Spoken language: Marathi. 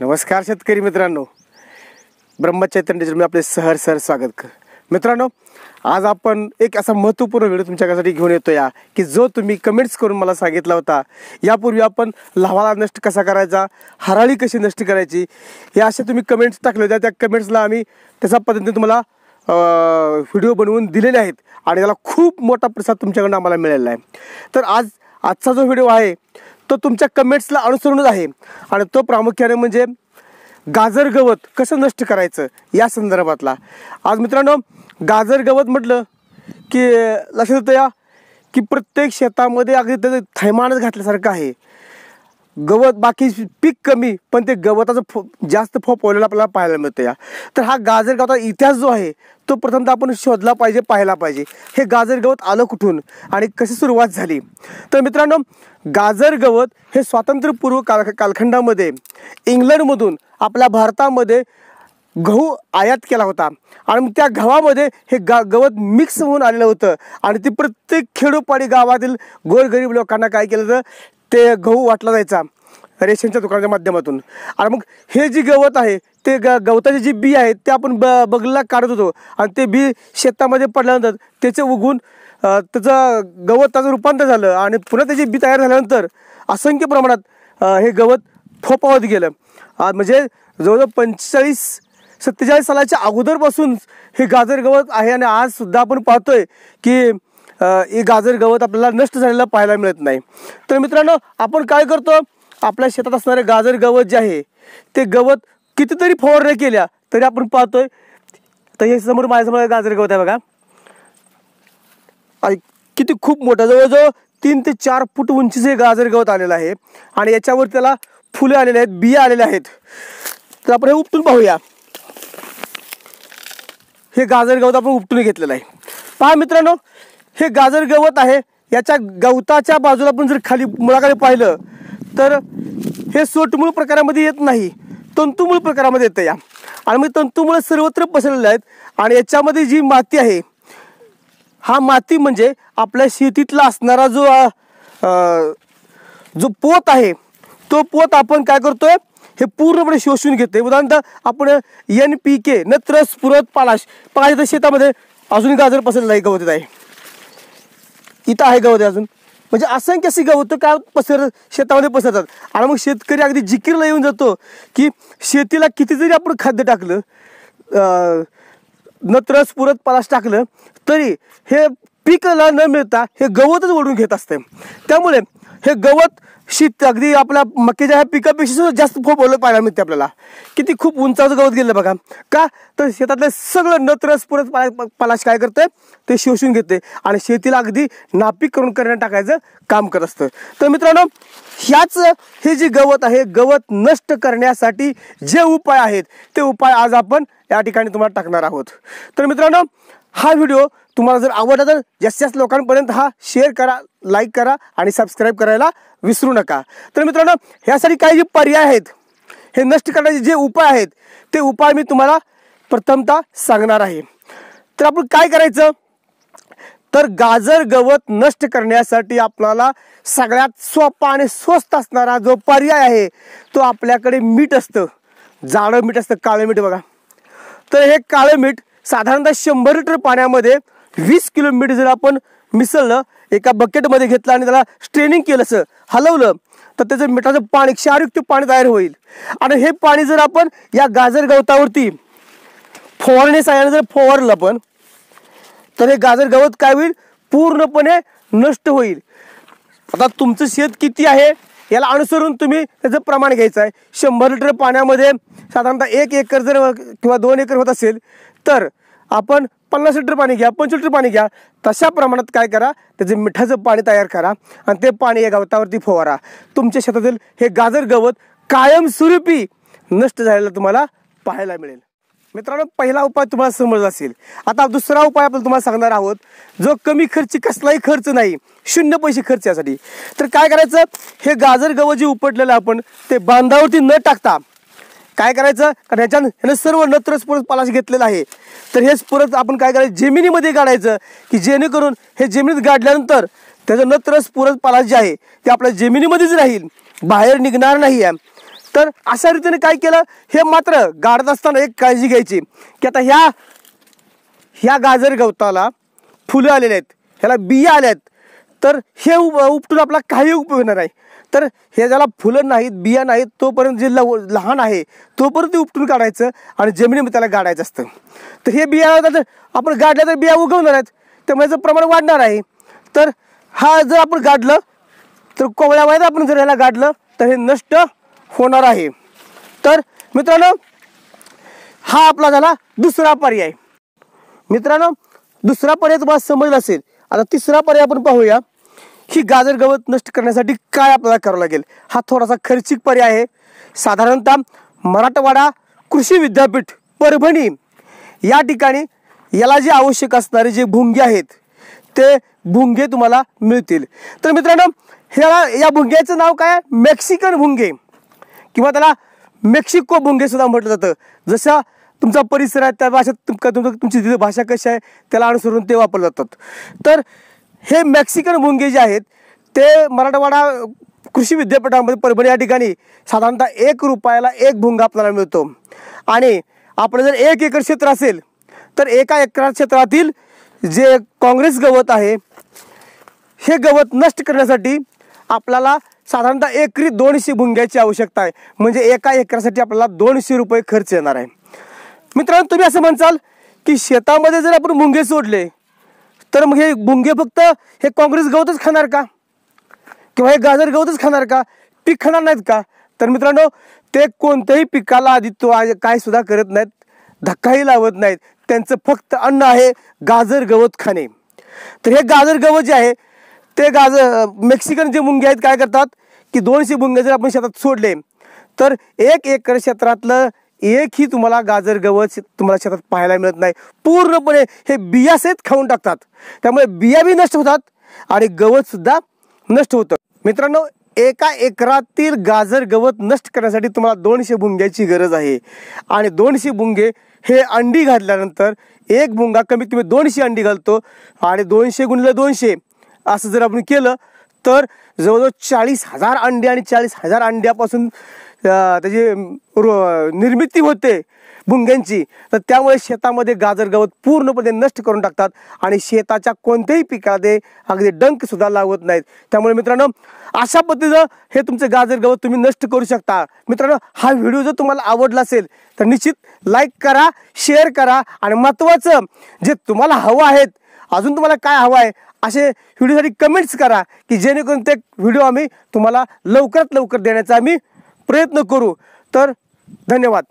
नमस्कार शेतकरी मित्रांनो ब्रह्मचैतन्य मी आपले सहर सहर स्वागत कर मित्रांनो आज आपण एक असा महत्त्वपूर्ण व्हिडिओ तुमच्यासाठी घेऊन येतो या की जो तुम्ही कमेंट्स करून मला सांगितला होता यापूर्वी आपण लावाला नष्ट कसा करायचा हराळी कशी नष्ट करायची हे असे तुम्ही कमेंट्स टाकले होत्या त्या कमेंट्सला आम्ही त्याचा पद्धतीने तुम्हाला व्हिडिओ बनवून दिलेले आहेत आणि त्याला खूप मोठा प्रसाद तुमच्याकडून आम्हाला मिळालेला आहे तर आज आजचा जो व्हिडिओ आहे तो तुमच्या कमेंट्सला अनुसरूनच आहे आणि तो प्रामुख्याने म्हणजे गाजर गवत कसं नष्ट करायचं या संदर्भातला आज मित्रांनो गाजर गवत म्हटलं की लक्षात येतं या की प्रत्येक शेतामध्ये अगदी त्याचं थैमानच घातल्यासारखं आहे गवत बाकी पीक कमी पण ते गवताचं फो जास्त फोपवलेला आपल्याला पाहायला मिळतं या तर हा गाजर गवता इतिहास जो आहे तो प्रथमतः आपण शोधला पाहिजे पाहायला पाहिजे हे गाजर गवत आलं कुठून आणि कशी सुरुवात झाली तर मित्रांनो गाजर गवत हे स्वातंत्र्यपूर्व काल कालखंडामध्ये इंग्लंडमधून आपल्या भारतामध्ये गहू आयात केला होता आणि त्या गव्हामध्ये हे गा गवत मिक्स होऊन आलेलं होतं आणि ते प्रत्येक खेडोपाडी गावातील गोरगरीब लोकांना काय केलं तर ते गहू वाटला जायचा रेशनच्या दुकानाच्या माध्यमातून आणि मग हे जी गवत आहे ते ग गवताचे जे बी आहेत ते आपण ब बगलला काढत होतो आणि ते बी शेतामध्ये पडल्यानंतर त्याचे उगून त्याचं गवत त्याचं रूपांतर झालं आणि पुन्हा त्याचे बी तयार झाल्यानंतर असंख्य प्रमाणात हे गवत फोपावत गेलं म्हणजे जवळजवळ पंचेचाळीस सत्तेचाळीस सालाच्या अगोदरपासून हे गाजर गवत आहे आणि आजसुद्धा आपण पाहतोय की हे गाजर गवत आपल्याला नष्ट झालेलं पाहायला मिळत नाही तर मित्रांनो आपण काय करतो आपल्या शेतात असणारे गाजर गवत जे आहे ते गवत कितीतरी फवारण्या केल्या तरी आपण पाहतोय तर हे समोर माझ्यासमोर गाजर गवत आहे बघा किती खूप मोठं जवळजवळ तीन ते चार फूट उंचीचे गाजर गवत आलेलं आहे आणि याच्यावर त्याला फुले आलेले आहेत बिया आलेल्या आहेत तर आपण हे उपटून पाहूया हे गाजर गवत आपण उपटून घेतलेलं आहे पहा मित्रांनो हे गाजर गवत आहे याच्या गवताच्या बाजूला आपण जर खाली मुळाकडे पाहिलं तर हे सोटमूळ प्रकारामध्ये येत नाही तंतुमूळ प्रकारामध्ये येतं या आणि मग तंतुमूळ सर्वत्र पसरलेले आहेत आणि याच्यामध्ये जी माती आहे हा माती म्हणजे आपल्या शेतीतला असणारा जो जो पोत आहे तो पोत आपण काय करतोय हे पूर्णपणे शोषून घेतोय उदाहरणार्थ आपण एन पी के नत्र स्फुरत पालाश पालाश शेतामध्ये अजून गाजर पसरलेला आहे गवत आहे इथं आहे गवत अजून म्हणजे असंख्य गवत होतं का पसर शेतामध्ये पसरतात आणि मग शेतकरी अगदी जिकीरला येऊन जातो की शेतीला कितीतरी आपण खाद्य टाकलं नत्रस पुरत पालास टाकलं तरी हे पिकला न मिळता हे गवतच ओढून घेत असते त्यामुळे हे गवत शीत अगदी आपल्या मक्याच्या ह्या पिकापेक्षा सुद्धा जास्त खूप ओलं पाहायला मिळते आपल्याला किती खूप उंचावर गवत गेलं बघा का तर शेतातलं सगळं नत्रस पुरत पाला पालाश काय करतं ते शोषून घेते आणि शेतीला अगदी नापीक करून करण्यात टाकायचं काम करत असतं तर मित्रांनो ह्याच हे जे गवत आहे गवत नष्ट करण्यासाठी जे उपाय आहेत ते उपाय आज आपण या ठिकाणी तुम्हाला टाकणार आहोत तर मित्रांनो हा व्हिडिओ तुम्हाला जर आवडला तर जास्तीत जास्त लोकांपर्यंत हा शेअर करा लाईक करा आणि सबस्क्राईब करायला विसरू नका तर मित्रांनो ह्यासाठी काही जे पर्याय आहेत हे नष्ट करण्याचे जे उपाय आहेत ते उपाय मी तुम्हाला प्रथमतः सांगणार आहे तर आपण काय करायचं तर गाजर गवत नष्ट करण्यासाठी आपल्याला सगळ्यात सोपा आणि स्वस्त असणारा जो पर्याय आहे तो आपल्याकडे मीठ असतं जाडं मीठ असतं काळं मीठ बघा तर हे काळं मीठ साधारणतः शंभर लिटर पाण्यामध्ये वीस किलोमीटर जर आपण मिसळलं एका बकेटमध्ये घेतलं आणि त्याला स्ट्रेनिंग केलं असं हलवलं तर त्याचं मिठाचं पाणी क्षारयुक्त पाणी तयार होईल आणि हे पाणी जर आपण या गाजर गवतावरती फवारणी साह्याने जर फवारलं पण तर हे गाजर गवत काय होईल पूर्णपणे नष्ट होईल आता तुमचं शेत किती आहे याला अनुसरून तुम्ही त्याचं प्रमाण घ्यायचं आहे शंभर लिटर पाण्यामध्ये साधारणतः एक एकर जर किंवा दोन एकर होत असेल तर आपण पन्नास लिटर पाणी घ्या पंचवीस लिटर पाणी घ्या तशा प्रमाणात काय करा त्याचे मिठाचं पाणी तयार करा आणि ते पाणी या गवतावरती फवारा तुमच्या शेतातील हे गाजर गवत कायमस्वरूपी नष्ट झालेलं तुम्हाला पाहायला मिळेल मित्रांनो पहिला उपाय तुम्हाला समज असेल आता दुसरा उपाय आपण तुम्हाला सांगणार आहोत जो कमी खर्च कसलाही खर्च नाही शून्य पैसे खर्च यासाठी तर काय करायचं हे गाजर गवत जे उपटलेलं आपण ते बांधावरती न टाकता काय करायचं कारण ह्याच्यानं ह्यानं सर्व नत्र स्पुरत पलाश घेतलेला आहे तर हे स्पुरत आपण काय करायचं जमिनीमध्ये गाडायचं की जेणेकरून हे जमिनीत गाडल्यानंतर त्याचं नत्र स्पुरत पालास जे आहे ते आपल्या जमिनीमध्येच राहील बाहेर निघणार नाही आहे तर अशा रीतीने काय केलं हे मात्र गाडत असताना एक काळजी घ्यायची की आता ह्या ह्या गाजर गवताला फुलं आलेले आहेत ह्याला बिया आल्या आहेत तर हे उप उपटून आपला काही उपयोग होणार नाही तर हे ज्याला फुलं नाहीत बिया नाहीत तोपर्यंत जे लव लहान आहे तोपर्यंत ते उपटून काढायचं आणि जमिनीमध्ये त्याला गाडायचं असतं तर हे बिया आपण गाडल्या तर बिया उगवणार आहेत त्यामुळे याचं प्रमाण वाढणार आहे तर हा जर आपण गाडलं तर कोवळ्यामध्ये आपण जर ह्याला गाडलं तर हे नष्ट होणार आहे तर मित्रांनो हा आपला झाला दुसरा पर्याय मित्रांनो दुसरा पर्याय तुम्हाला समजला असेल आता तिसरा पर्याय आपण पाहूया ही गाजर गवत नष्ट करण्यासाठी काय आपल्याला करावं लागेल हा थोडासा खर्चिक पर्याय आहे साधारणतः मराठवाडा कृषी विद्यापीठ परभणी या ठिकाणी याला जे आवश्यक असणारे जे भुंगे आहेत ते भुंगे तुम्हाला मिळतील तर मित्रांनो ह्याला या भुंग्याचं नाव काय मेक्सिकन भुंगे किंवा त्याला मेक्सिको भुंगे सुद्धा म्हटलं जातं जसं तुमचा परिसर आहे त्या भाषेत तुमचं तुमची भाषा कशी आहे त्याला अनुसरून ते वापरलं जातात तर हे मेक्सिकन मुंगे जे आहेत ते मराठवाडा कृषी विद्यापीठामध्ये परभणी या ठिकाणी साधारणतः एक रुपयाला एक भुंगा आपल्याला मिळतो आणि आपलं जर एक एकर क्षेत्र असेल तर एका एकर क्षेत्रातील जे काँग्रेस गवत आहे हे गवत नष्ट करण्यासाठी आपल्याला साधारणतः एकरी दोनशे भुंग्याची आवश्यकता आहे म्हणजे एका एकरासाठी आपल्याला दोनशे रुपये खर्च येणार आहे मित्रांनो तुम्ही असं म्हणसाल की शेतामध्ये जर आपण मुंगे सोडले तर मग हे भुंगे फक्त हे काँग्रेस गवतच खाणार का किंवा हे गाजर गवतच खाणार का पीक खाणार नाहीत का तर मित्रांनो ते कोणत्याही पिकाला आधी तो काय सुद्धा करत नाहीत धक्काही लावत नाहीत त्यांचं फक्त अन्न आहे गाजर गवत खाणे तर हे गाजर गवत जे आहे ते गाजर मेक्सिकन जे मुंगे आहेत काय करतात की दोनशे मुंगे जर आपण शेतात सोडले तर एक एकर क्षेत्रातलं एकही तुम्हाला गाजर गवत तुम्हाला शेतात पाहायला मिळत नाही पूर्णपणे हे बिया सहित खाऊन टाकतात त्यामुळे बिया बी नष्ट होतात आणि गवत सुद्धा नष्ट होतं मित्रांनो एका एकरातील गाजर गवत नष्ट करण्यासाठी तुम्हाला दोनशे भुंग्याची गरज आहे आणि दोनशे भुंगे हे अंडी घातल्यानंतर एक भुंगा कमीत कमी दोनशे अंडी घालतो आणि दोनशे गुणलं दोनशे असं जर आपण केलं तर जवळजवळ चाळीस हजार अंडी आणि चाळीस हजार अंड्यापासून त्याची निर्मिती होते भुंग्यांची तर त्यामुळे शेतामध्ये गाजर गवत पूर्णपणे नष्ट करून टाकतात आणि शेताच्या कोणत्याही पिकामध्ये अगदी डंक सुद्धा लागत नाहीत त्यामुळे मित्रांनो अशा पद्धतीनं हे तुमचे गाजर गवत तुम्ही नष्ट करू शकता मित्रांनो हा व्हिडिओ जर तुम्हाला आवडला असेल तर निश्चित लाईक करा शेअर करा आणि महत्त्वाचं जे तुम्हाला हवं आहेत अजून तुम्हाला काय हवं आहे असे व्हिडिओसाठी कमेंट्स करा की जेणेकरून ते व्हिडिओ आम्ही तुम्हाला लवकरात लवकर देण्याचा आम्ही प्रयत्न करू तर धन्यवाद